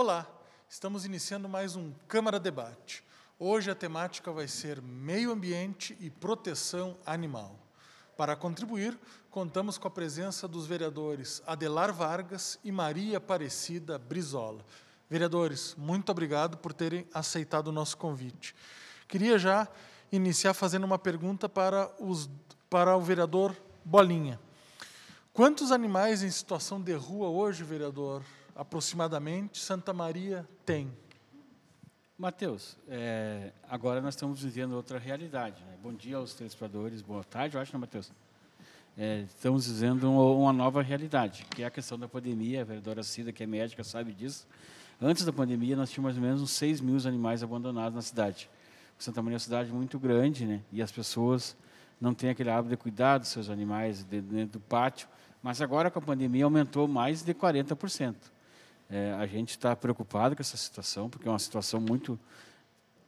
Olá, estamos iniciando mais um Câmara Debate. Hoje a temática vai ser meio ambiente e proteção animal. Para contribuir, contamos com a presença dos vereadores Adelar Vargas e Maria Aparecida Brizola. Vereadores, muito obrigado por terem aceitado o nosso convite. Queria já iniciar fazendo uma pergunta para, os, para o vereador Bolinha. Quantos animais em situação de rua hoje, vereador aproximadamente Santa Maria tem. Mateus, é, agora nós estamos vivendo outra realidade. Né? Bom dia aos telespectadores, boa tarde, eu acho, não, né, Mateus? É, estamos vivendo uma nova realidade, que é a questão da pandemia. A vereadora Cida, que é médica, sabe disso. Antes da pandemia, nós tínhamos mais ou menos uns 6 mil animais abandonados na cidade. Santa Maria é uma cidade muito grande, né? E as pessoas não têm aquele hábito de cuidar dos seus animais dentro do pátio. Mas agora, com a pandemia, aumentou mais de 40%. É, a gente está preocupado com essa situação, porque é uma situação muito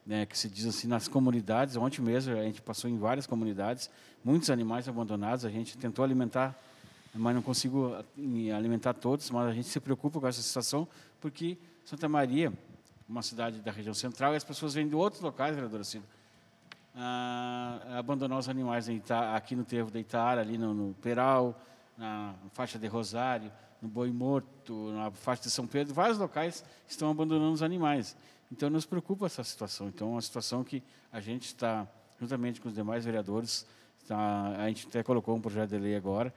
né, que se diz assim nas comunidades. Ontem mesmo a gente passou em várias comunidades, muitos animais abandonados. A gente tentou alimentar, mas não consigo alimentar todos. Mas a gente se preocupa com essa situação porque Santa Maria, uma cidade da região central, e as pessoas vêm de outros locais, vereadora Cida, a abandonar os animais Ita, aqui no Tervo de Itara, ali no, no Peral, na faixa de Rosário no Boi Morto, na faixa de São Pedro, vários locais estão abandonando os animais. Então, nos preocupa essa situação. Então, é uma situação que a gente está, juntamente com os demais vereadores, tá, a gente até colocou um projeto de lei agora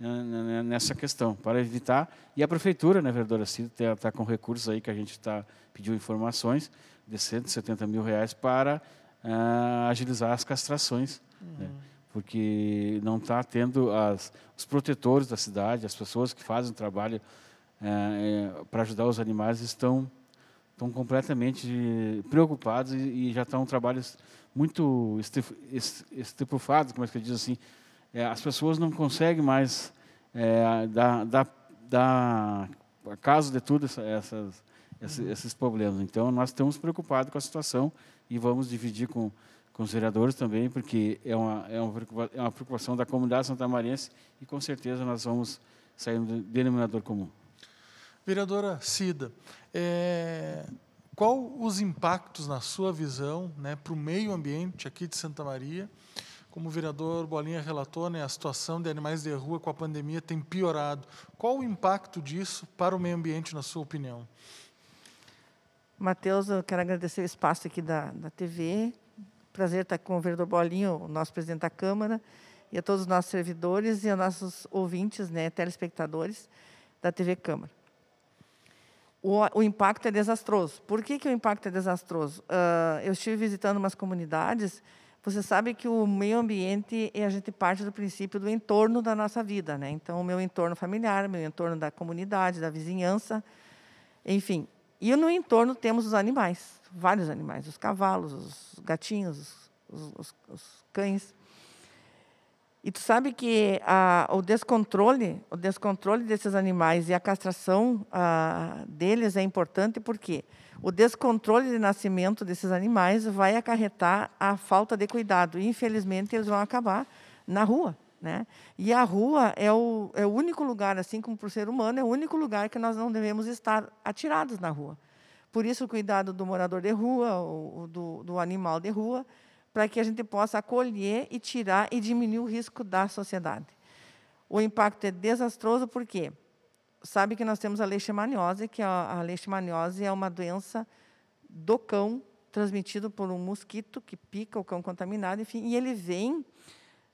né, né, né, nessa questão, para evitar. E a prefeitura, né, vereadora Cida, está tá com recursos aí que a gente está pediu informações de 170 mil reais para uh, agilizar as castrações. Uhum. Né? porque não está tendo as, os protetores da cidade, as pessoas que fazem o trabalho é, é para ajudar os animais estão, estão completamente preocupados e, e já está um trabalho muito estrepufado, como é que diz assim, é, as pessoas não conseguem mais é, dar, dar, dar caso de tudo essa, essas, esses problemas. Então, nós estamos preocupados com a situação e vamos dividir com com os vereadores também, porque é uma, é uma, é uma preocupação da comunidade santamarense e com certeza nós vamos sair do denominador comum. Vereadora Cida, é, qual os impactos, na sua visão, né, para o meio ambiente aqui de Santa Maria? Como o vereador Bolinha relatou, né, a situação de animais de rua com a pandemia tem piorado. Qual o impacto disso para o meio ambiente, na sua opinião? Matheus, eu quero agradecer o espaço aqui da, da TV, Prazer estar com o vereador Bolinho, o nosso presidente da Câmara, e a todos os nossos servidores e aos nossos ouvintes, né, telespectadores da TV Câmara. O, o impacto é desastroso. Por que, que o impacto é desastroso? Uh, eu estive visitando umas comunidades. Você sabe que o meio ambiente é a gente parte do princípio do entorno da nossa vida, né? Então, o meu entorno familiar, meu entorno da comunidade, da vizinhança, enfim, e no entorno temos os animais, vários animais, os cavalos, os gatinhos, os, os, os cães. E tu sabe que a, o descontrole, o descontrole desses animais e a castração a, deles é importante porque o descontrole de nascimento desses animais vai acarretar a falta de cuidado e infelizmente eles vão acabar na rua. Né? E a rua é o, é o único lugar, assim como para o ser humano, é o único lugar que nós não devemos estar atirados na rua. Por isso, o cuidado do morador de rua, ou, do, do animal de rua, para que a gente possa acolher e tirar e diminuir o risco da sociedade. O impacto é desastroso porque sabe que nós temos a leishmaniose, que a, a leishmaniose é uma doença do cão transmitido por um mosquito que pica o cão contaminado, enfim, e ele vem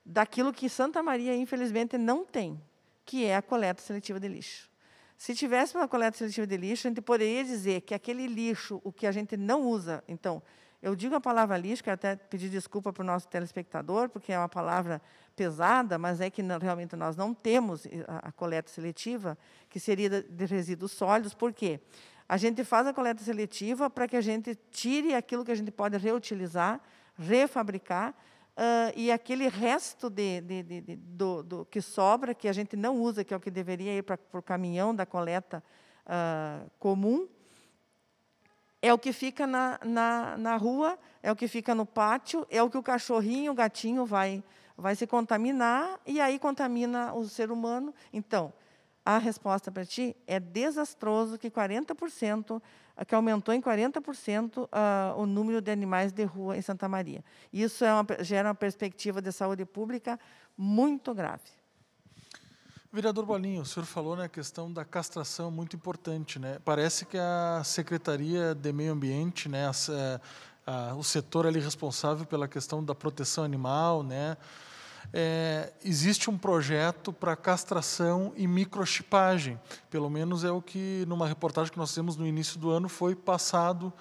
daquilo que Santa Maria, infelizmente, não tem, que é a coleta seletiva de lixo. Se tivesse uma coleta seletiva de lixo, a gente poderia dizer que aquele lixo, o que a gente não usa, então, eu digo a palavra lixo, quero até pedir desculpa para o nosso telespectador, porque é uma palavra pesada, mas é que realmente nós não temos a, a coleta seletiva, que seria de resíduos sólidos, por quê? A gente faz a coleta seletiva para que a gente tire aquilo que a gente pode reutilizar, refabricar, Uh, e aquele resto de, de, de, de do, do, que sobra, que a gente não usa, que é o que deveria ir para o caminhão da coleta uh, comum, é o que fica na, na, na, rua, é o que fica no pátio, é o que o cachorrinho, o gatinho vai, vai se contaminar e aí contamina o ser humano. Então, a resposta para ti é desastroso que 40%, que aumentou em 40% uh, ah, o número de animais de rua em Santa Maria. Isso é uma, gera uma perspectiva de saúde pública muito grave. Vereador Bolinho, o senhor falou na né, questão da castração é muito importante, né? Parece que a Secretaria de Meio Ambiente, né, a, eh, a, o setor ali responsável pela questão da proteção animal, né, é, existe um projeto para castração e microchipagem. Pelo menos é o que, numa reportagem que nós fizemos no início do ano, foi passado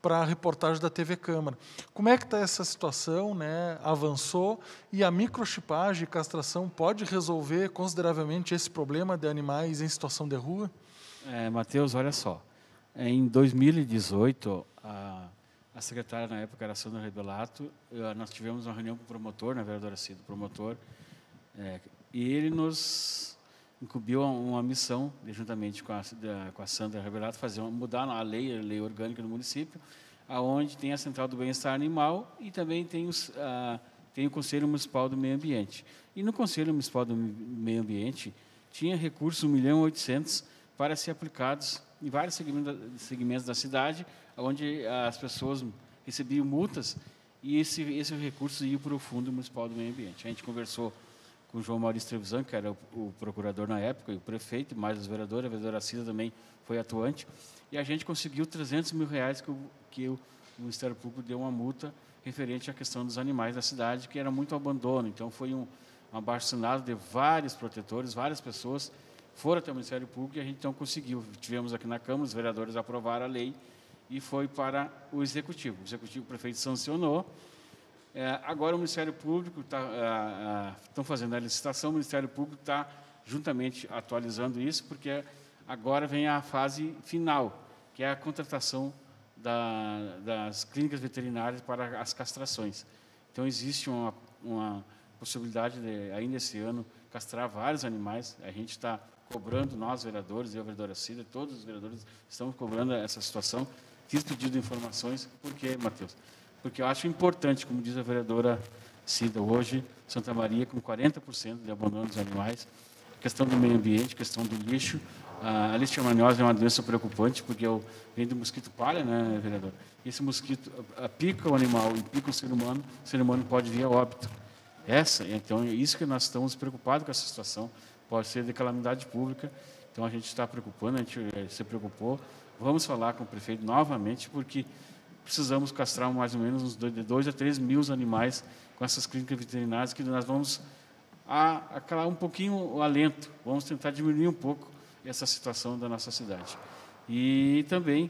para a reportagem da TV Câmara. Como é que está essa situação? Né? Avançou e a microchipagem e castração pode resolver consideravelmente esse problema de animais em situação de rua? É, Matheus, olha só. Em 2018, a a secretária na época era a Sandra Rebelato, nós tivemos uma reunião com o promotor, na né, vereadora Cida, o promotor, é, e ele nos incumbiu uma missão, juntamente com a, com a Sandra Rebelato, fazer uma, mudar a lei, a lei orgânica do município, aonde tem a Central do Bem-Estar Animal e também tem, os, a, tem o Conselho Municipal do Meio Ambiente. E no Conselho Municipal do Meio Ambiente tinha recursos 1 milhão e 800 para ser aplicados em vários segmentos da, segmentos da cidade, onde ah, as pessoas recebiam multas e esse, esse recurso ia para o Fundo Municipal do Meio Ambiente. A gente conversou com o João Maurício Trevisan, que era o, o procurador na época, e o prefeito, mais os vereadores, a vereadora Cida também foi atuante, e a gente conseguiu 300 mil reais que, o, que o Ministério Público deu uma multa referente à questão dos animais da cidade, que era muito abandono. Então, foi um, um de vários protetores, várias pessoas foram até o Ministério Público e a gente então conseguiu. Tivemos aqui na Câmara, os vereadores aprovaram a lei e foi para o executivo. O executivo, o prefeito sancionou. É, agora o Ministério Público está estão é, é, fazendo a licitação. O Ministério Público está juntamente atualizando isso, porque agora vem a fase final, que é a contratação da, das clínicas veterinárias para as castrações. Então existe uma, uma possibilidade de, ainda esse ano castrar vários animais. A gente está cobrando, nós vereadores, eu vereadora Cida, todos os vereadores estamos cobrando essa situação quis pedido de informações. Por quê, Matheus? Porque eu acho importante, como diz a vereadora Cida hoje, Santa Maria com 40% de abandono dos animais, questão do meio ambiente, questão do lixo. A leishmaniose é uma doença preocupante, porque eu vem do mosquito palha, né, vereador? Esse mosquito pica o animal e pica o ser humano, o ser humano pode vir a óbito. Essa, então, é isso que nós estamos preocupados com essa situação. Pode ser de calamidade pública, então a gente está preocupando, a gente eh, se preocupou Vamos falar com o prefeito novamente, porque precisamos castrar mais ou menos uns de 2 a 3 mil animais com essas clínicas veterinárias, que nós vamos acalar um pouquinho o alento, vamos tentar diminuir um pouco essa situação da nossa cidade. E também,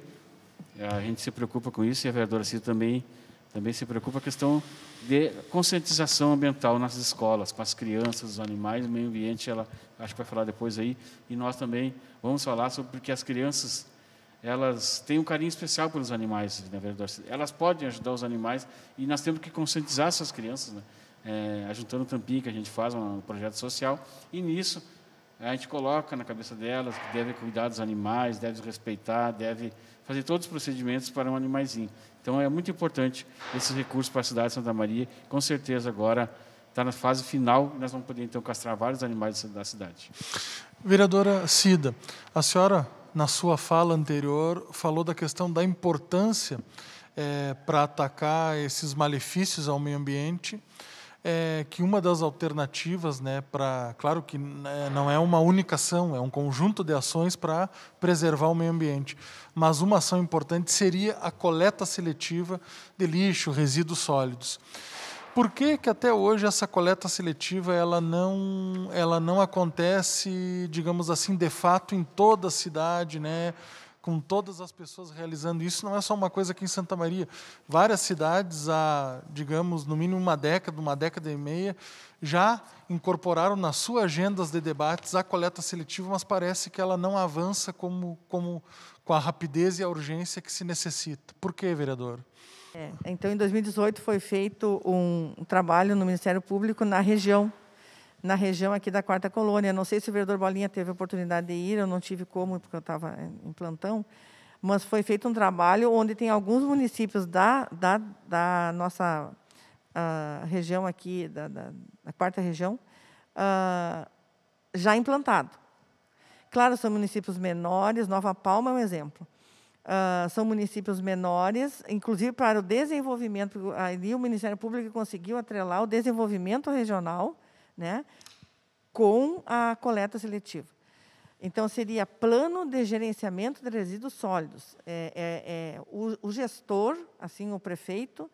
a gente se preocupa com isso, e a vereadora Cida também, também se preocupa com a questão de conscientização ambiental nas escolas, com as crianças, os animais, o meio ambiente, ela acho que vai falar depois aí, e nós também vamos falar sobre porque as crianças elas têm um carinho especial pelos animais, né, verdade. Elas podem ajudar os animais e nós temos que conscientizar essas crianças, né? É, o tampinho que a gente faz um projeto social e nisso a gente coloca na cabeça delas que deve cuidar dos animais, deve respeitar, deve fazer todos os procedimentos para um animaizinho. Então é muito importante esses recursos para a cidade de Santa Maria. Com certeza agora está na fase final, e nós vamos poder então castrar vários animais da cidade. Vereadora Cida, a senhora na sua fala anterior, falou da questão da importância é, para atacar esses malefícios ao meio ambiente. É, que uma das alternativas, né, para claro que né, não é uma única ação, é um conjunto de ações para preservar o meio ambiente, mas uma ação importante seria a coleta seletiva de lixo, resíduos sólidos. Por que, que até hoje essa coleta seletiva ela não, ela não acontece, digamos assim, de fato em toda a cidade, né? com todas as pessoas realizando isso. Não é só uma coisa aqui em Santa Maria. Várias cidades, há, digamos, no mínimo uma década, uma década e meia, já incorporaram nas suas agendas de debates a coleta seletiva, mas parece que ela não avança como, como com a rapidez e a urgência que se necessita. Por quê, vereador? É, então, em 2018 foi feito um trabalho no Ministério Público na região na região aqui da Quarta Colônia. Não sei se o vereador Bolinha teve a oportunidade de ir, eu não tive como, porque eu estava em plantão, mas foi feito um trabalho onde tem alguns municípios da, da, da nossa ah, região aqui, da, da, da Quarta Região, uh, já implantado. Claro, são municípios menores, Nova Palma é um exemplo. Uh, são municípios menores, inclusive para o desenvolvimento. Ali o Ministério Público conseguiu atrelar o desenvolvimento regional né, com a coleta seletiva. Então, seria plano de gerenciamento de resíduos sólidos. É, é, é o, o, gestor, assim, o prefeito,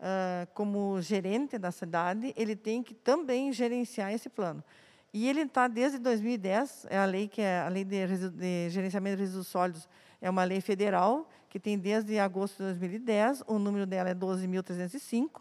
uh, como gerente da cidade, ele tem que também gerenciar esse plano. E ele está desde 2010, é a lei que é a lei de, de, gerenciamento de resíduos sólidos, é uma lei federal que tem desde agosto de 2010, o número dela é 12.305,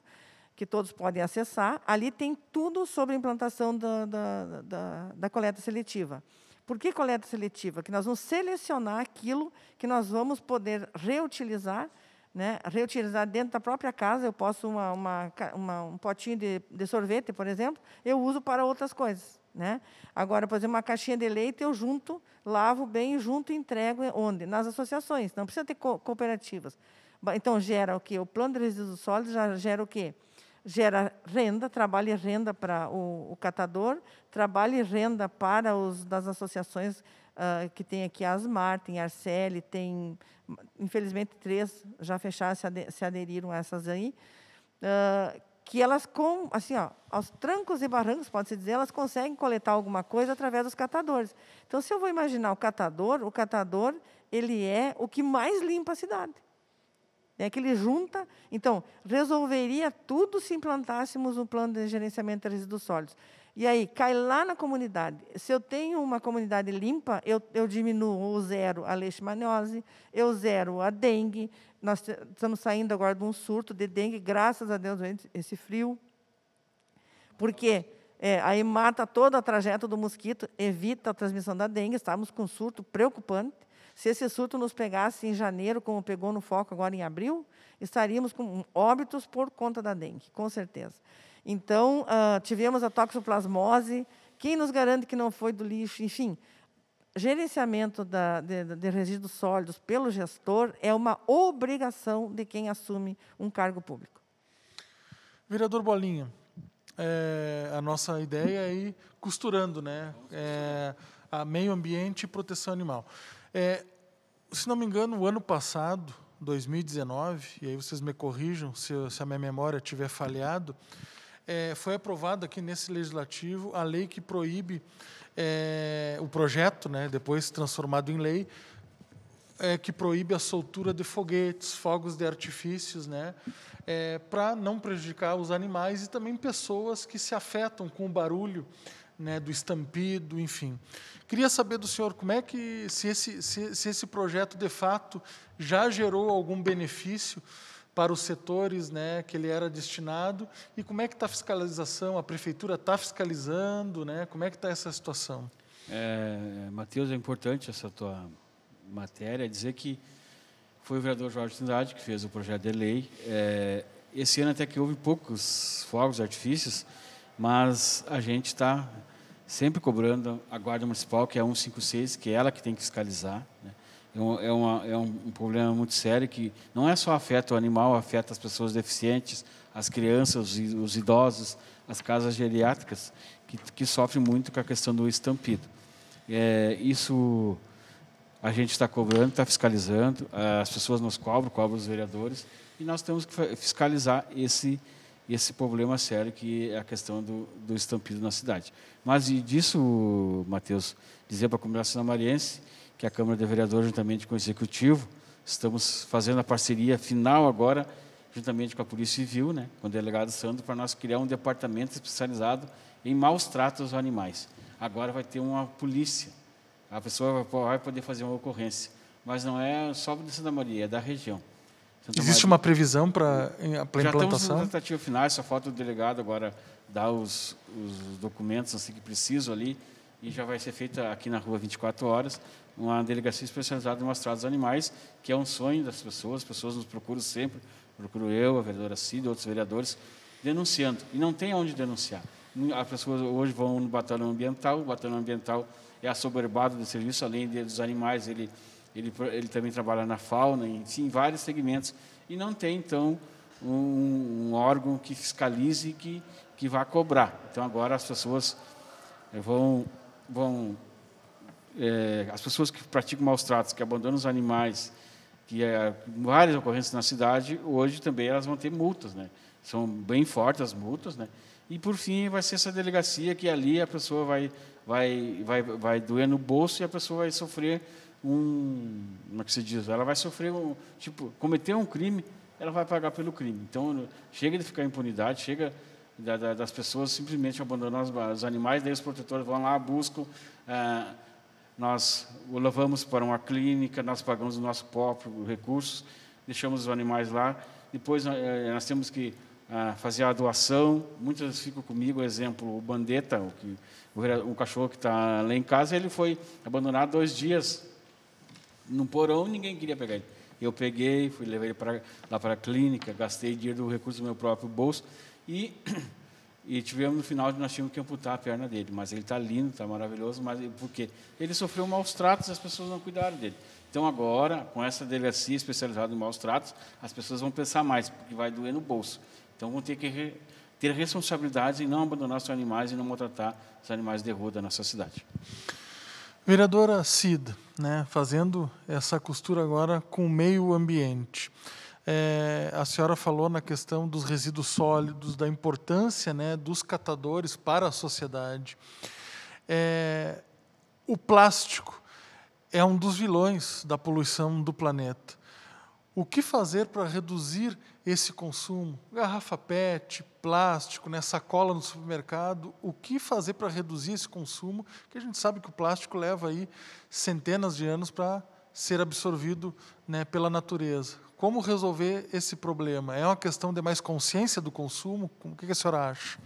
que todos podem acessar. Ali tem tudo sobre a implantação da, da, da, da coleta seletiva. Por que coleta seletiva? Que nós vamos selecionar aquilo que nós vamos poder reutilizar, né? reutilizar dentro da própria casa. Eu posso uma, uma, uma, um potinho de, de sorvete, por exemplo, eu uso para outras coisas. Né? Agora, por exemplo, uma caixinha de leite, eu junto, lavo bem, junto e entrego onde? Nas associações, não precisa ter co cooperativas. Então, gera o quê? O plano de resíduos sólidos já gera o quê? gera renda, trabalho e renda para o, o catador, trabalho e renda para os das associações uh, que tem aqui a Asmar, tem a Arcele, tem, infelizmente, três já fecharam, se, se aderiram a essas aí, uh, que elas, com, assim, ó, aos trancos e barrancos, pode-se dizer, elas conseguem coletar alguma coisa através dos catadores. Então, se eu vou imaginar o catador, o catador, ele é o que mais limpa a cidade né, que ele junta. Então, resolveria tudo se implantássemos um plano de gerenciamento de resíduos sólidos. E aí, cai lá na comunidade. Se eu tenho uma comunidade limpa, eu, eu diminuo o zero a leishmaniose, eu zero a dengue. Nós estamos saindo agora de um surto de dengue, graças a Deus, esse frio. Porque é, aí mata toda a trajeto do mosquito, evita a transmissão da dengue, estamos com um surto preocupante. Se esse surto nos pegasse em janeiro, como pegou no foco agora em abril, estaríamos com óbitos por conta da dengue, com certeza. Então, uh, tivemos a toxoplasmose, quem nos garante que não foi do lixo? Enfim, gerenciamento da, de, de, resíduos sólidos pelo gestor é uma obrigação de quem assume um cargo público. Vereador Bolinha, é, a nossa ideia é ir costurando, né? É, a meio ambiente e proteção animal. É, se não me engano, o ano passado, 2019, e aí vocês me corrijam se, se a minha memória tiver falhado, é, foi aprovada aqui nesse legislativo a lei que proíbe é, o projeto, né, depois transformado em lei, é, que proíbe a soltura de foguetes, fogos de artifícios, né, é, para não prejudicar os animais e também pessoas que se afetam com o barulho né, do estampido, enfim. Queria saber do senhor como é que se esse, se, se esse projeto de fato já gerou algum benefício para os setores né, que ele era destinado e como é que está a fiscalização, a prefeitura está fiscalizando, né, como é que está essa situação? É, Matheus, é importante essa tua matéria, dizer que foi o vereador Jorge Trindade que fez o projeto de lei. É, esse ano até que houve poucos fogos artifícios, mas a gente está sempre cobrando a Guarda Municipal, que é a 156, que é ela que tem que fiscalizar. Né? É, é uma, é, um, problema muito sério que não é só afeta o animal, afeta as pessoas deficientes, as crianças, os, idosos, as casas geriátricas, que, que sofrem muito com a questão do estampido. É, isso a gente está cobrando, está fiscalizando, as pessoas nos cobram, cobram os vereadores, e nós temos que fiscalizar esse esse problema sério que é a questão do, do estampido na cidade. Mas e disso, Matheus, dizer para a comunidade sinamariense que a Câmara de Vereadores, juntamente com o Executivo, estamos fazendo a parceria final agora, juntamente com a Polícia Civil, né, com o delegado Sandro, para nós criar um departamento especializado em maus tratos aos animais. Agora vai ter uma polícia, a pessoa vai poder fazer uma ocorrência. Mas não é só do Santa Maria, é da região. Existe uma previsão para a implantação? Já estamos nas tratativas só falta o delegado agora dar os, os documentos assim que preciso ali e já vai ser feita aqui na rua 24 horas uma delegacia especializada em mostrar os animais, que é um sonho das pessoas, as pessoas nos procuram sempre, procuro eu, a vereadora Cida, outros vereadores, denunciando. E não tem onde denunciar. As pessoas hoje vão no batalhão ambiental, o batalhão ambiental é assoberbado do serviço, além dos animais, ele ele, ele também trabalha na fauna, em, em vários segmentos, e não tem, então, um, um órgão que fiscalize e que, que vá cobrar. Então, agora as pessoas eh, vão... vão é, as pessoas que praticam maus tratos, que abandonam os animais, que é, várias ocorrências na cidade, hoje também elas vão ter multas, né? São bem fortes as multas, né? E por fim vai ser essa delegacia que ali a pessoa vai vai vai vai doer no bolso e a pessoa vai sofrer um. Como é que se diz? Ela vai sofrer um. Tipo, cometer um crime, ela vai pagar pelo crime. Então, chega de ficar impunidade, chega da, da, das pessoas simplesmente abandonar os, os, animais, daí os protetores vão lá, buscam. Ah, nós o levamos para uma clínica, nós pagamos o nosso próprio recursos, deixamos os animais lá. Depois nós é, temos que ah, fazer a doação. Muitas ficam comigo, exemplo, o Bandeta, o, que, o, o cachorro que está lá em casa, ele foi abandonado dois dias no porão, ninguém queria pegar ele. Eu peguei, fui levei ele pra, lá para a clínica, gastei dinheiro do recurso do meu próprio bolso e, e tivemos no final nós tínhamos que amputar a perna dele. Mas ele está lindo, está maravilhoso, mas por quê? Ele sofreu maus tratos, as pessoas não cuidaram dele. Então agora, com essa delegacia especializada em maus tratos, as pessoas vão pensar mais, porque vai doer no bolso. Então vão ter que re, ter responsabilidades em não abandonar seus animais e não maltratar os animais de rua da nossa cidade. Vereadora Cida, né, fazendo essa costura agora com o meio ambiente. É, a senhora falou na questão dos resíduos sólidos, da importância né, dos catadores para a sociedade. É, o plástico é um dos vilões da poluição do planeta. O que fazer para reduzir esse consumo? Garrafa PET, plástico, né, sacola no supermercado, o que fazer para reduzir esse consumo? Que a gente sabe que o plástico leva aí centenas de anos para ser absorvido né, pela natureza. Como resolver esse problema? É uma questão de mais consciência do consumo? O que a senhora acha?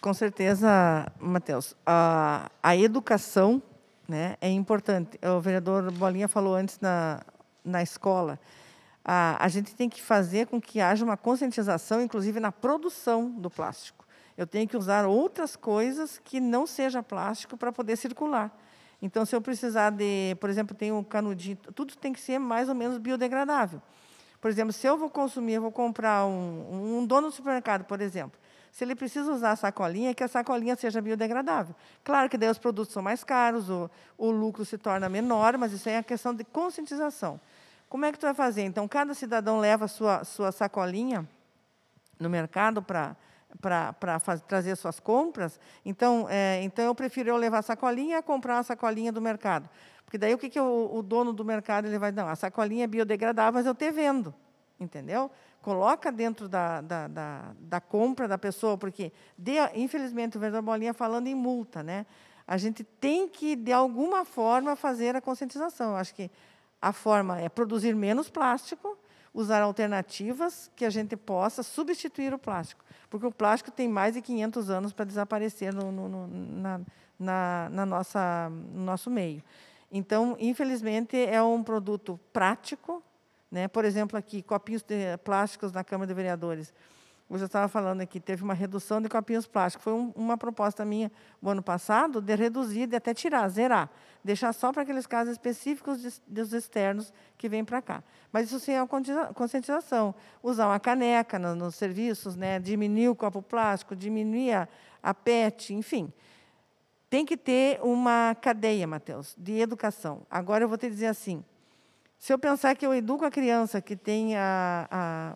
Com certeza, Matheus. A, a educação né, é importante. O vereador Bolinha falou antes na, na escola a, a gente tem que fazer com que haja uma conscientização, inclusive na produção do plástico. Eu tenho que usar outras coisas que não seja plástico para poder circular. Então, se eu precisar de, por exemplo, tem um canudinho, tudo tem que ser mais ou menos biodegradável. Por exemplo, se eu vou consumir, eu vou comprar um, um dono do supermercado, por exemplo. Se ele precisa usar a sacolinha, que a sacolinha seja biodegradável. Claro que daí os produtos são mais caros, o, o lucro se torna menor, mas isso é a questão de conscientização. Como é que tu vai fazer? Então, cada cidadão leva a sua, sua sacolinha no mercado para para trazer suas compras, então, é, então eu prefiro eu levar a sacolinha e comprar a sacolinha do mercado. Porque daí o que, que o, dono do mercado ele vai, não, a sacolinha é biodegradável, mas eu te vendo. Entendeu? Coloca dentro da, da, da, da compra da pessoa, porque, de, infelizmente, o vereador Bolinha falando em multa, né? A gente tem que, de alguma forma, fazer a conscientização. Eu acho que a forma é produzir menos plástico, usar alternativas que a gente possa substituir o plástico, porque o plástico tem mais de 500 anos para desaparecer no, no, no na, na, na, nossa, no nosso meio. Então, infelizmente, é um produto prático. Né? Por exemplo, aqui, copinhos eh, plásticos na Câmara de Vereadores. Você estava falando aqui, teve uma redução de copinhos plásticos. Foi um, uma proposta minha no ano passado de reduzir, de até tirar, zerar. Deixar só para aqueles casos específicos de, dos externos que vêm para cá. Mas isso sim é uma conscientização. Usar uma caneca no, nos serviços, né? diminuir o copo plástico, diminuir a, a PET, enfim. Tem que ter uma cadeia, Matheus, de educação. Agora eu vou te dizer assim. Se eu pensar que eu educo a criança que tem a,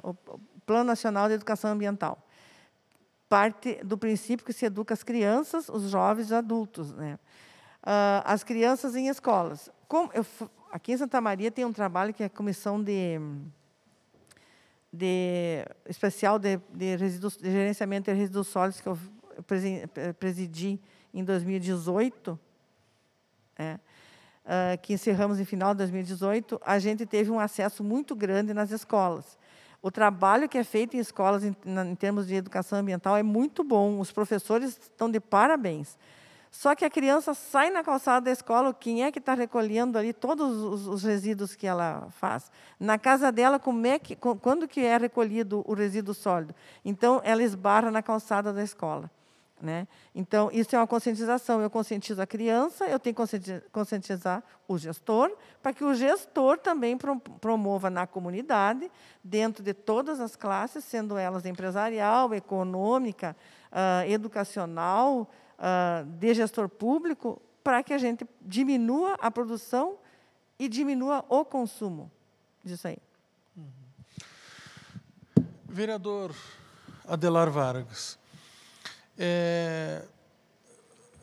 a, Plano Nacional de Educação Ambiental. Parte do princípio que se educa as crianças, os jovens e os adultos. Né? Uh, as crianças em escolas. Como eu, aqui em Santa Maria tem um trabalho que é a comissão de, de especial de, de, resíduos, de gerenciamento de resíduos sólidos que eu presidi em 2018, uh, né? ah, que encerramos em final de 2018. A gente teve um acesso muito grande nas escolas. O trabalho que é feito em escolas em, em termos de educação ambiental é muito bom. Os professores estão de parabéns. Só que a criança sai na calçada da escola, quem é que está recolhendo ali todos os, os, resíduos que ela faz? Na casa dela, como é que, quando que é recolhido o resíduo sólido? Então, ela esbarra na calçada da escola. Né? Então, isso é uma conscientização. Eu conscientizo a criança, eu tenho que conscientizar o gestor, para que o gestor também promova na comunidade, dentro de todas as classes, sendo elas empresarial, econômica, uh, educacional, uh, de gestor público, para que a gente diminua a produção e diminua o consumo disso aí. Uhum. Vereador Adelar Vargas. É,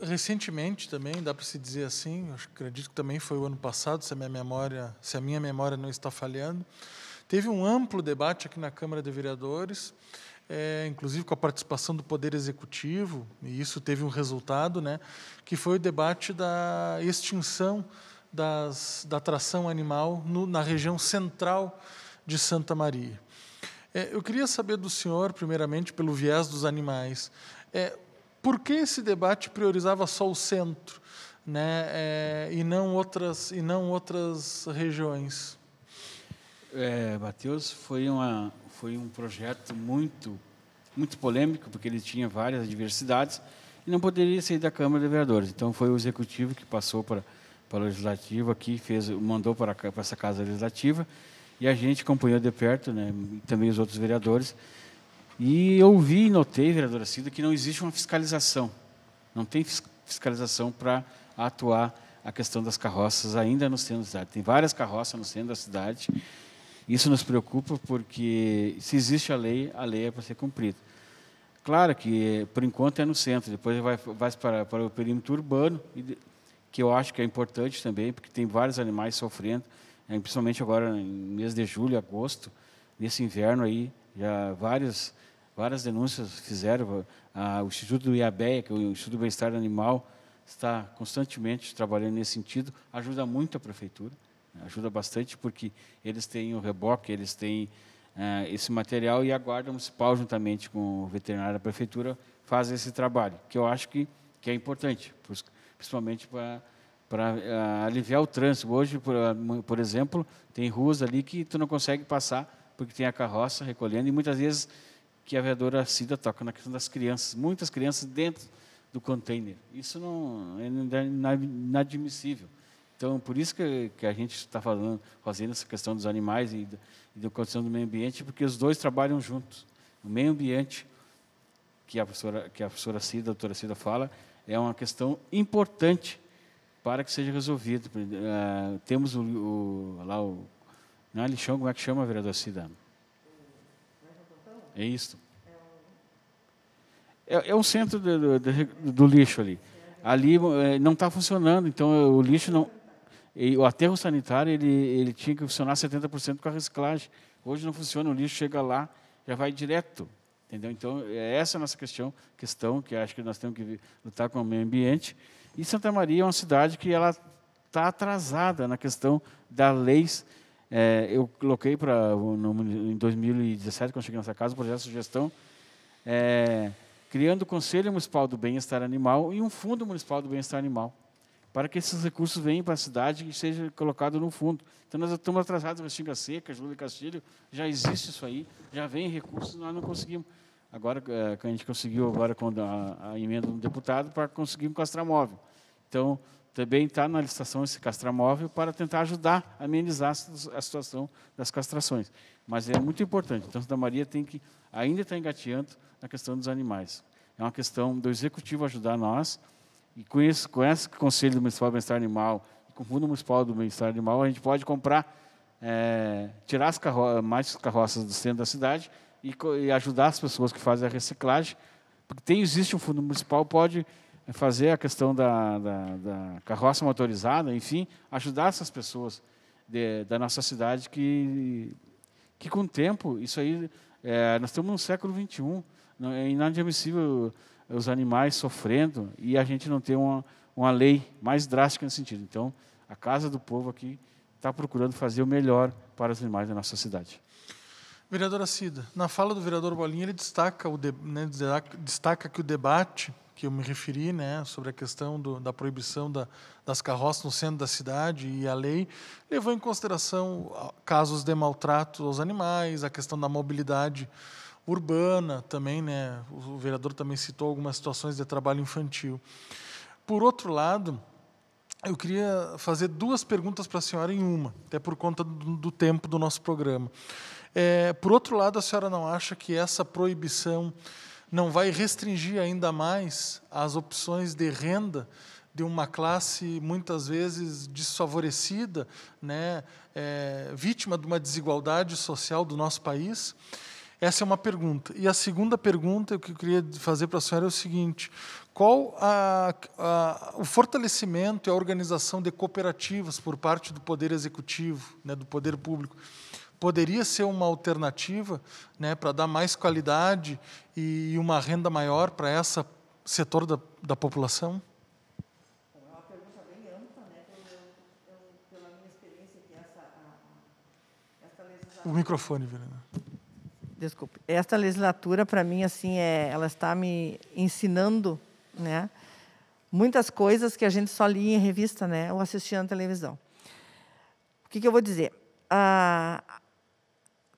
recentemente também, dá para se dizer assim, acredito que também foi o ano passado, se a minha memória, se a minha memória não está falhando, teve um amplo debate aqui na Câmara de Vereadores, é, inclusive com a participação do Poder Executivo, e isso teve um resultado, né, que foi o debate da extinção das, da tração animal no, na região central de Santa Maria. É, eu queria saber do senhor, primeiramente, pelo viés dos animais, é, por que esse debate priorizava só o centro né, é, e, não outras, e não outras regiões? É, Matheus, foi, uma, foi um projeto muito, muito polêmico, porque ele tinha várias adversidades e não poderia sair da Câmara de Vereadores. Então, foi o Executivo que passou para, para a Legislativa, aqui fez, mandou para, para essa Casa Legislativa, e a gente acompanhou de perto, né, também os outros vereadores, e eu vi e notei, vereadora Cida, que não existe uma fiscalização. Não tem fiscalização para atuar a questão das carroças ainda no centro da cidade. Tem várias carroças no centro da cidade. Isso nos preocupa porque se existe a lei, a lei é para ser cumprida. Claro que por enquanto é no centro, depois vai, vai para, para o perímetro urbano, que eu acho que é importante também, porque tem vários animais sofrendo, eh, principalmente agora no mês de julho, agosto, nesse inverno aí, já vários Várias denúncias fizeram. o Instituto do IABEA, que é o Instituto do Bem-Estar Animal, está constantemente trabalhando nesse sentido. Ajuda muito a prefeitura, né? ajuda bastante, porque eles têm o reboque, eles têm é, esse material e a Guarda Municipal, juntamente com o veterinário da prefeitura, faz esse trabalho, que eu acho que, que é importante, principalmente para para uh, é, aliviar o trânsito. Hoje, por, por exemplo, tem ruas ali que tu não consegue passar porque tem a carroça recolhendo e muitas vezes que a vereadora Cida toca na questão das crianças. Muitas crianças dentro do container. Isso não é, é inadmissível. Então, por isso que, que a gente está fazendo essa questão dos animais e, e da condição do meio ambiente, porque os dois trabalham juntos. O meio ambiente, que a professora, que a professora Cida, a doutora Cida fala, é uma questão importante para que seja resolvido. Uh, temos o, o, lá o... Não é lixão, como é que chama, vereador Cida? É isso. É, é um centro do, do, do lixo ali. Ali é, não está funcionando, então é, o lixo não. O aterro sanitário ele, ele tinha que funcionar 70% com a reciclagem. Hoje não funciona, o lixo chega lá, já vai direto. Entendeu? Então, é essa a nossa questão, questão que acho que nós temos que lutar com o meio ambiente. E Santa Maria é uma cidade que ela está atrasada na questão das leis é, eu coloquei para em 2017, quando cheguei nessa casa, o projeto de sugestão é, criando o Conselho Municipal do Bem-Estar Animal e um Fundo Municipal do Bem-Estar Animal, para que esses recursos venham para a cidade e sejam colocados no fundo. Então, nós estamos atrasados, Xinga Seca, Júlio Castilho, já existe isso aí, já vem recursos, nós não conseguimos. Agora, é, que a gente conseguiu agora com a, a emenda do deputado para conseguir um castramóvel. Então, também está na licitação esse castramóvel para tentar ajudar a amenizar a situação das castrações. Mas é muito importante. Então, Santa Maria tem que ainda está engateando na questão dos animais. É uma questão do executivo ajudar nós e com isso, com esse Conselho Municipal do Bem-Estar Animal, com o Fundo Municipal do Bem-Estar Animal, a gente pode comprar, é, tirar as carro mais carroças do centro da cidade e, e ajudar as pessoas que fazem a reciclagem, porque tem existe um fundo municipal pode é fazer a questão da, da, da carroça motorizada, enfim, ajudar essas pessoas de, da nossa cidade que, que com o tempo, isso aí, é, nós estamos no século XXI, não, é inadmissível os animais sofrendo e a gente não ter uma, uma lei mais drástica nesse sentido. Então, a Casa do Povo aqui está procurando fazer o melhor para os animais da nossa cidade. Vereadora Cida, na fala do vereador Bolinha, ele destaca, o de, né, destaca que o debate que eu me referi, né, sobre a questão do, da proibição da, das carroças no centro da cidade e a lei, levou em consideração ah, casos de maltrato aos animais, a questão da mobilidade urbana também, né, o vereador também citou algumas situações de trabalho infantil. Por outro lado, eu queria fazer duas perguntas para a senhora em uma, até por conta do, do tempo do nosso programa. É, por outro lado, a senhora não acha que essa proibição não vai restringir ainda mais as opções de renda de uma classe muitas vezes desfavorecida, né, é, vítima de uma desigualdade social do nosso país? Essa é uma pergunta. E a segunda pergunta que eu queria fazer para a senhora é o seguinte: qual a, a, o fortalecimento e a organização de cooperativas por parte do Poder Executivo, né, do Poder Público? poderia ser uma alternativa né, para dar mais qualidade e uma renda maior para esse setor da, da população? O microfone, Verena. Desculpe. Esta legislatura, para mim, assim, é, ela está me ensinando, né? Muitas coisas que a gente só lia em revista, né? Ou assistia na televisão. O que, que eu vou dizer? A,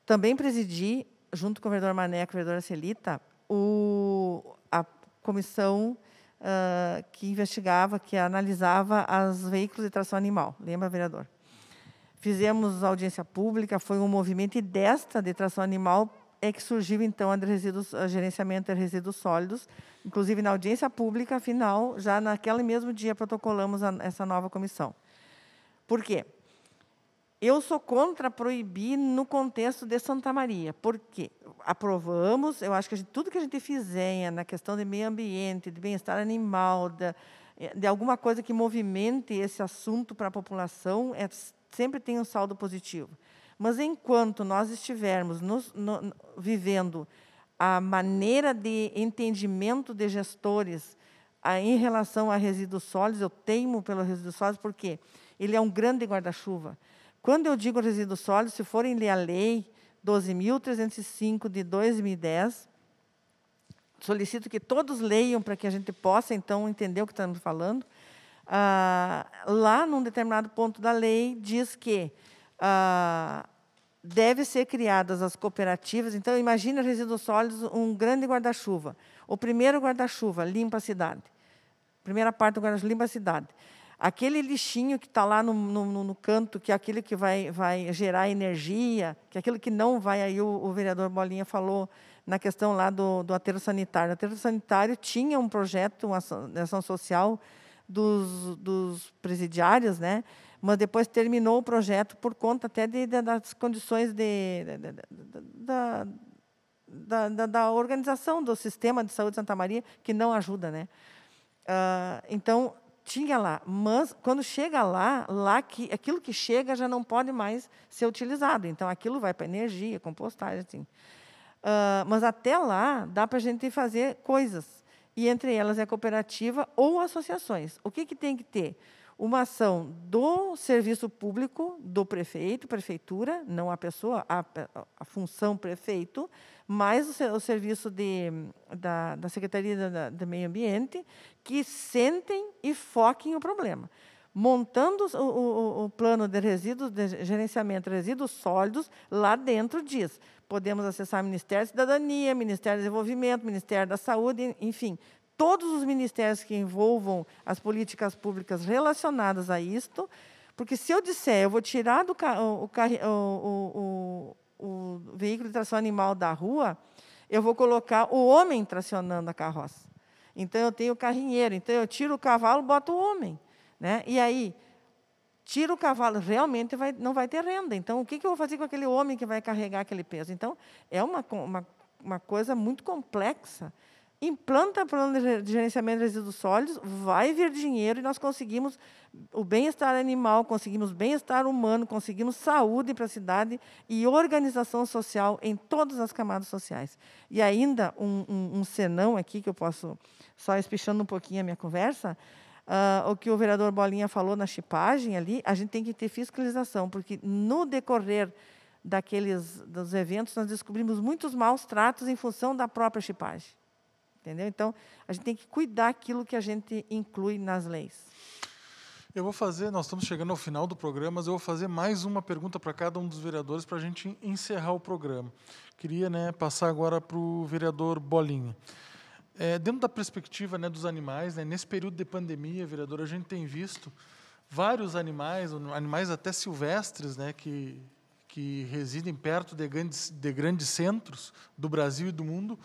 também presidi, junto com o vereador Maneca, e a vereadora Celita, o, a comissão uh, que investigava, que analisava os veículos de tração animal. Lembra, vereador? Fizemos audiência pública, foi um movimento e desta de tração animal é que surgiu, então, a, resíduos, a gerenciamento de resíduos sólidos. Inclusive, na audiência pública afinal, já naquele mesmo dia, protocolamos a, essa nova comissão. Por quê? Eu sou contra proibir no contexto de Santa Maria, porque aprovamos, eu acho que gente, tudo que a gente fizer na questão de meio ambiente, de bem-estar animal, de, eh, de alguma coisa que movimente esse assunto para a população, é, sempre tem um saldo positivo. Mas enquanto nós estivermos nos, no, vivendo a maneira de entendimento de gestores a, em relação a resíduos sólidos, eu teimo pelo resíduos sólidos porque ele é um grande guarda-chuva. Quando eu digo resíduos sólidos, se forem ler a lei 12.305 de 2010, solicito que todos leiam para que a gente possa, então, entender o que estamos falando. Ah, lá, num determinado ponto da lei, diz que ah, deve ser criadas as cooperativas. Então, imagina resíduos sólidos, um grande guarda-chuva. O primeiro guarda-chuva limpa a cidade. Primeira parte do guarda-chuva limpa a cidade. Aquele lixinho que está lá no, no, no, canto, que é aquele que vai, vai gerar energia, que é aquilo que não vai, aí o, o vereador Bolinha falou na questão lá do, do aterro sanitário. O aterro sanitário tinha um projeto, uma ação, uma ação social dos, dos presidiários, né? mas depois terminou o projeto por conta até de, de, das condições de, da, da, da, da, organização do sistema de saúde de Santa Maria, que não ajuda. Né? Uh, então, tinha lá, mas quando chega lá, lá que aquilo que chega já não pode mais ser utilizado. Então aquilo vai para energia, compostagem, assim. Uh, mas até lá dá para a gente fazer coisas e entre elas é a cooperativa ou associações. O que que tem que ter? uma ação do serviço público, do prefeito, prefeitura, não a pessoa, a, a função prefeito, mais o, o serviço de, da, da Secretaria da, do Meio Ambiente, que sentem e foquem o problema. Montando o, o, o plano de resíduos, de gerenciamento de resíduos sólidos, lá dentro diz. Podemos acessar Ministério da Cidadania, Ministério do Desenvolvimento, Ministério da Saúde, enfim, todos os ministérios que envolvam as políticas públicas relacionadas a isto, porque se eu disser eu vou tirar do o, o, o, o, veículo de tração animal da rua, eu vou colocar o homem tracionando a carroça. Então eu tenho o carrinheiro, então eu tiro o cavalo, boto o homem, né? E aí tira o cavalo, realmente vai, não vai ter renda. Então o que, que eu vou fazer com aquele homem que vai carregar aquele peso? Então é uma, uma, uma coisa muito complexa implanta plano de gerenciamento de resíduos sólidos, vai vir dinheiro e nós conseguimos o bem-estar animal, conseguimos bem-estar humano, conseguimos saúde para a cidade e organização social em todas as camadas sociais. E ainda um, um, um senão aqui que eu posso, só espichando um pouquinho a minha conversa, Uh, o que o vereador Bolinha falou na chipagem ali, a gente tem que ter fiscalização, porque no decorrer daqueles dos eventos nós descobrimos muitos maus tratos em função da própria chipagem. Entendeu? Então, a gente tem que cuidar aquilo que a gente inclui nas leis. Eu vou fazer, nós estamos chegando ao final do programa, mas eu vou fazer mais uma pergunta para cada um dos vereadores para a gente encerrar o programa. Queria né, passar agora para o vereador Bolinha. É, dentro da perspectiva né, dos animais, né, nesse período de pandemia, vereador, a gente tem visto vários animais, animais até silvestres, né, que, que residem perto de grandes, de grandes centros do Brasil e do mundo,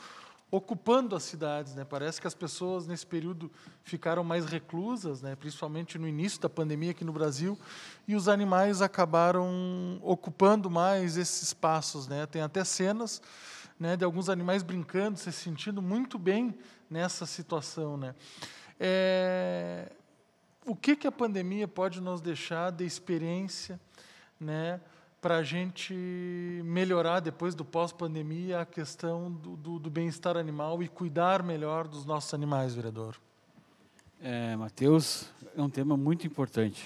ocupando as cidades. Né? Parece que as pessoas nesse período ficaram mais reclusas, né? principalmente no início da pandemia aqui no Brasil, e os animais acabaram ocupando mais esses espaços. Né? Tem até cenas né, de alguns animais brincando, se sentindo muito bem nessa situação. Né? É... O que, que a pandemia pode nos deixar de experiência? Né? para a gente melhorar depois do pós-pandemia a questão do, do, do bem-estar animal e cuidar melhor dos nossos animais, vereador? É, Matheus, é um tema muito importante.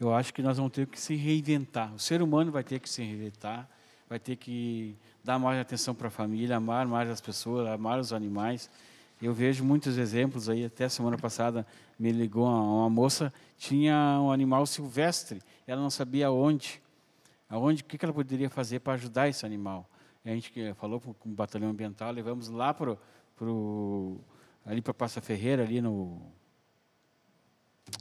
Eu acho que nós vamos ter que se reinventar. O ser humano vai ter que se reinventar, vai ter que dar mais atenção para a família, amar mais as pessoas, amar os animais. Eu vejo muitos exemplos aí, até semana passada me ligou uma, uma moça, tinha um animal silvestre, ela não sabia onde aonde o que ela poderia fazer para ajudar esse animal. E a gente falou com o batalhão ambiental, levamos lá para pro, ali para Passa Ferreira, ali no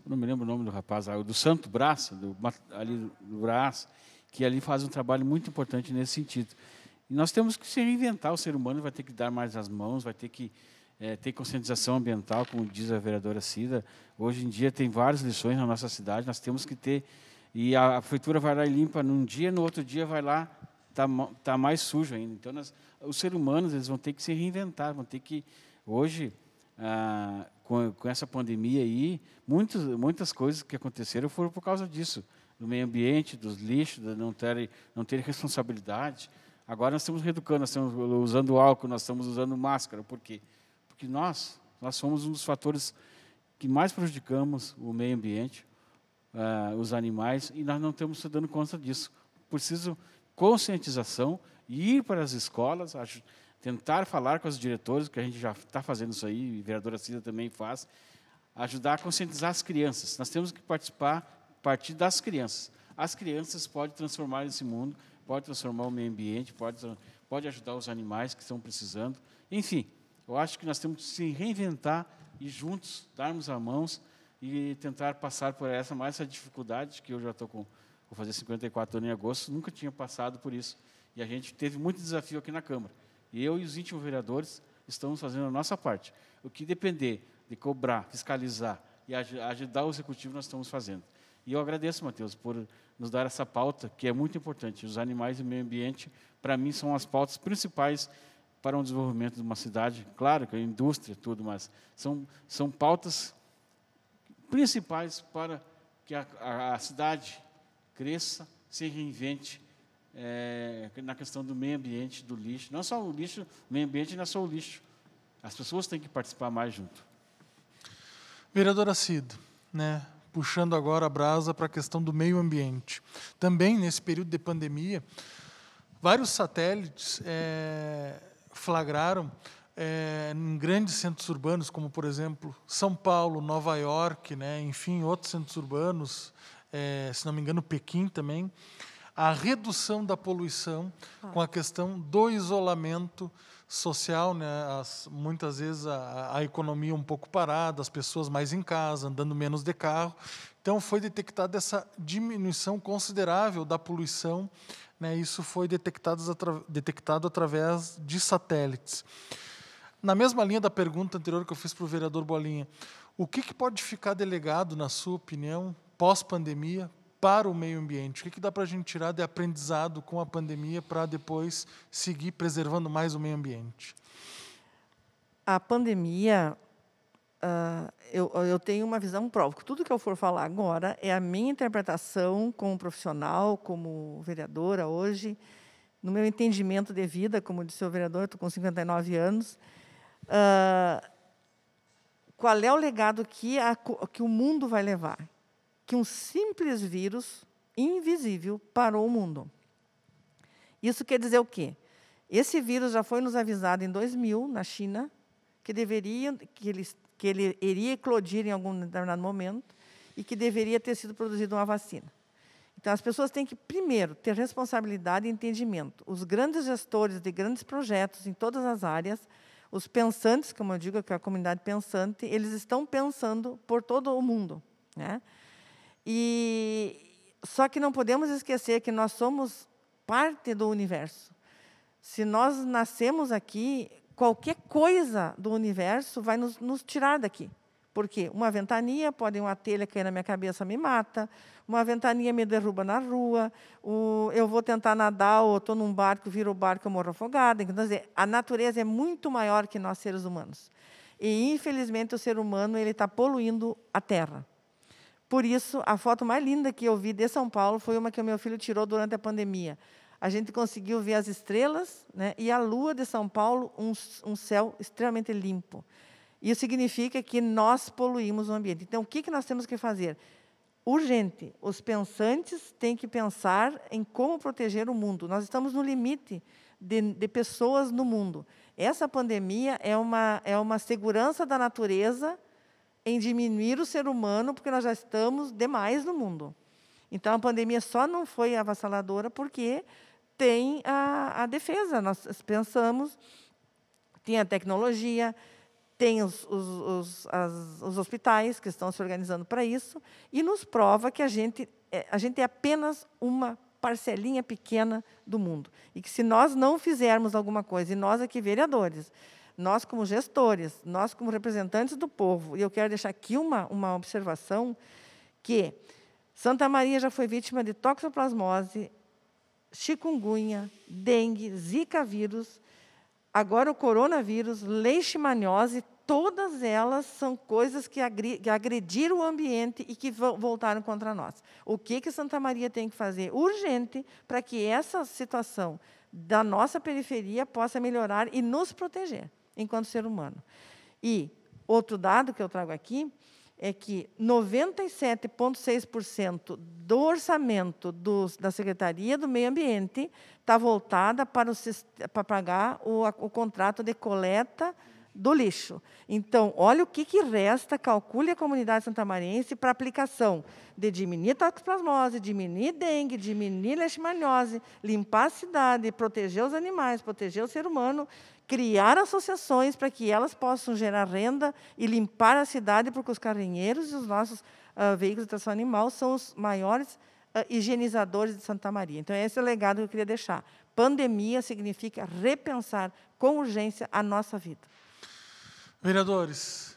não me lembro o nome do rapaz, ah, do Santo Braço, do, ali do, do que ali faz um trabalho muito importante nesse sentido. E nós temos que se reinventar, o ser humano vai ter que dar mais as mãos, vai ter que é, ter conscientização ambiental, como diz a vereadora Cida. Hoje em dia tem várias lições na nossa cidade, nós temos que ter e a, prefeitura vai lá e limpa num dia, no outro dia vai lá, tá, tá mais sujo ainda. Então, nós, os seres humanos eles vão ter que se reinventar, vão ter que hoje ah, com, com, essa pandemia aí, muitos, muitas coisas que aconteceram foram por causa disso, do meio ambiente, dos lixos, de não ter, não ter responsabilidade. Agora nós estamos reeducando, nós estamos usando álcool, nós estamos usando máscara. Por quê? Porque nós, nós somos um dos fatores que mais prejudicamos o meio ambiente, uh, os animais e nós não estamos dando conta disso. Preciso conscientização, ir para as escolas, acho, tentar falar com os diretores, que a gente já está fazendo isso aí, a vereadora Cida também faz, ajudar a conscientizar as crianças. Nós temos que participar a partir das crianças. As crianças podem transformar esse mundo, podem transformar o meio ambiente, podem, pode ajudar os animais que estão precisando. Enfim, eu acho que nós temos que se reinventar e juntos darmos a mãos e tentar passar por essa mais essa dificuldade que eu já estou com vou fazer 54 anos em agosto, nunca tinha passado por isso. E a gente teve muito desafio aqui na Câmara. E eu e os íntimos vereadores estamos fazendo a nossa parte. O que depender de cobrar, fiscalizar e ajudar o executivo, nós estamos fazendo. E eu agradeço, Matheus, por nos dar essa pauta, que é muito importante. Os animais e o meio ambiente, para mim, são as pautas principais para o desenvolvimento de uma cidade. Claro que a indústria, tudo, mas são, são pautas principais para que a, a, a cidade cresça, se reinvente é, na questão do meio ambiente, do lixo. Não só o lixo, o meio ambiente não é só o lixo. As pessoas têm que participar mais junto. Vereadora Cid, né, puxando agora a brasa para a questão do meio ambiente. Também, nesse período de pandemia, vários satélites é, flagraram é, em grandes centros urbanos, como por exemplo São Paulo, Nova York, né, enfim, outros centros urbanos, é, se não me engano, Pequim também, a redução da poluição ah. com a questão do isolamento social, né? As, muitas vezes a, a, economia um pouco parada, as pessoas mais em casa, andando menos de carro. Então, foi detectada essa diminuição considerável da poluição. Né? Isso foi detectado, detectado através de satélites na mesma linha da pergunta anterior que eu fiz para o vereador Bolinha, o que, que pode ficar delegado, na sua opinião, pós-pandemia, para o meio ambiente? O que, que dá para a gente tirar de aprendizado com a pandemia para depois seguir preservando mais o meio ambiente? A pandemia, uh, eu, eu tenho uma visão própria. Tudo que eu for falar agora é a minha interpretação como profissional, como vereadora hoje, no meu entendimento de vida, como disse o vereador, estou com 59 anos, Uh, qual é o legado que, a, que o mundo vai levar? Que um simples vírus invisível parou o mundo. Isso quer dizer o quê? Esse vírus já foi nos avisado em 2000, na China, que, deveria, que, ele, que ele iria eclodir em algum determinado momento e que deveria ter sido produzida uma vacina. Então, as pessoas têm que, primeiro, ter responsabilidade e entendimento. Os grandes gestores de grandes projetos em todas as áreas os pensantes, como eu digo, que é a comunidade pensante, eles estão pensando por todo o mundo. Né? E, só que não podemos esquecer que nós somos parte do universo. Se nós nascemos aqui, qualquer coisa do universo vai nos, nos tirar daqui. Porque uma ventania pode uma telha cair na minha cabeça me mata, uma ventania me derruba na rua, o, eu vou tentar nadar ou estou num barco, viro o barco, e morro afogada. Então, dizer, a natureza é muito maior que nós seres humanos. E infelizmente o ser humano ele está poluindo a terra. Por isso, a foto mais linda que eu vi de São Paulo foi uma que o meu filho tirou durante a pandemia. A gente conseguiu ver as estrelas né, e a lua de São Paulo, um, um céu extremamente limpo. Isso significa que nós poluímos o ambiente. Então, o que, que nós temos que fazer? Urgente. Os pensantes têm que pensar em como proteger o mundo. Nós estamos no limite de, de pessoas no mundo. Essa pandemia é uma, é uma segurança da natureza em diminuir o ser humano, porque nós já estamos demais no mundo. Então, a pandemia só não foi avassaladora porque tem a, a defesa. Nós pensamos, tem a tecnologia, tem os, os, os, as, os hospitais que estão se organizando para isso, e nos prova que a gente, é, a gente é apenas uma parcelinha pequena do mundo. E que se nós não fizermos alguma coisa, e nós aqui vereadores, nós como gestores, nós como representantes do povo, e eu quero deixar aqui uma, uma observação, que Santa Maria já foi vítima de toxoplasmose, chikungunya, dengue, zika vírus, Agora, o coronavírus, leishmaniose, todas elas são coisas que agrediram o ambiente e que voltaram contra nós. O que, que Santa Maria tem que fazer urgente para que essa situação da nossa periferia possa melhorar e nos proteger enquanto ser humano? E outro dado que eu trago aqui é que 97,6% do orçamento da Secretaria do Meio Ambiente está voltada para, o, para pagar o, o contrato de coleta, do lixo. Então, olha o que, que resta, calcule a comunidade santamariense para aplicação de diminuir toxoplasmose, diminuir dengue, diminuir leishmaniose, limpar a cidade, proteger os animais, proteger o ser humano, criar associações para que elas possam gerar renda e limpar a cidade, porque os carrinheiros e os nossos uh, veículos de tração animal são os maiores uh, higienizadores de Santa Maria. Então, esse é o legado que eu queria deixar. Pandemia significa repensar com urgência a nossa vida. Vereadores,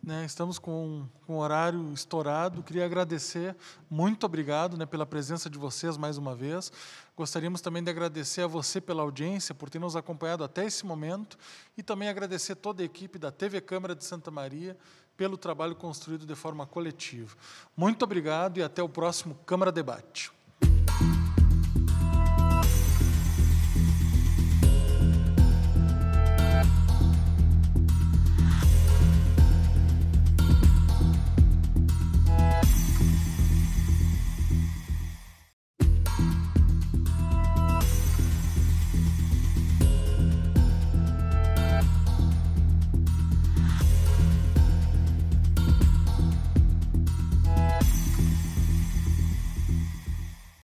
né, estamos com, com o horário estourado. Queria agradecer, muito obrigado né, pela presença de vocês mais uma vez. Gostaríamos também de agradecer a você pela audiência, por ter nos acompanhado até esse momento, e também agradecer toda a equipe da TV Câmara de Santa Maria pelo trabalho construído de forma coletiva. Muito obrigado e até o próximo Câmara Debate.